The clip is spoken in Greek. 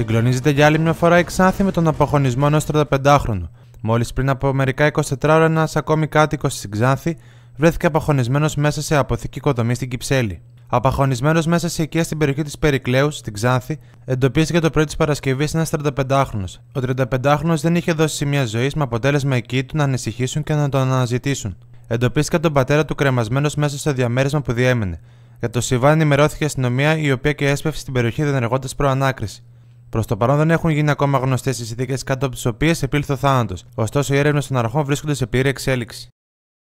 Συγκλονίζεται για άλλη μια φορά η Ξάνθη με τον αποχωνισμό ενός 35χρονου. Μόλις πριν από μερικά 24 ώρα, ένας ακόμη κάτοικος τη Ξάνθη βρέθηκε απαχωνισμένο μέσα σε αποθήκη οικοδομής στην Κυψέλη. Απαχωνισμένο μέσα σε οικία στην περιοχή της Περικλέους, στην Ξάνθη, εντοπίστηκε το πρωί της Παρασκευής ένας 35χρονο. Ο 35χρονο δεν είχε δώσει σημεία ζωής με αποτέλεσμα εκεί του να ανησυχήσουν και να τον αναζητήσουν. Εντοπίστηκε τον πατέρα του κρεμασμένος μέσα στο διαμέρισμα που διέμενε. Για το Σιβάν ενημερώθηκε η αστυνομία, η οποία και έσπευσε στην περιοχή διενεργώντας προανάκριση. Προς το παρόν δεν έχουν γίνει ακόμα γνωστές οι συνθήκες κάτω από τις οποίες επήλθε ο θάνατος. Ωστόσο, οι έρευνες των αρχών βρίσκονται σε πλήρη εξέλιξη.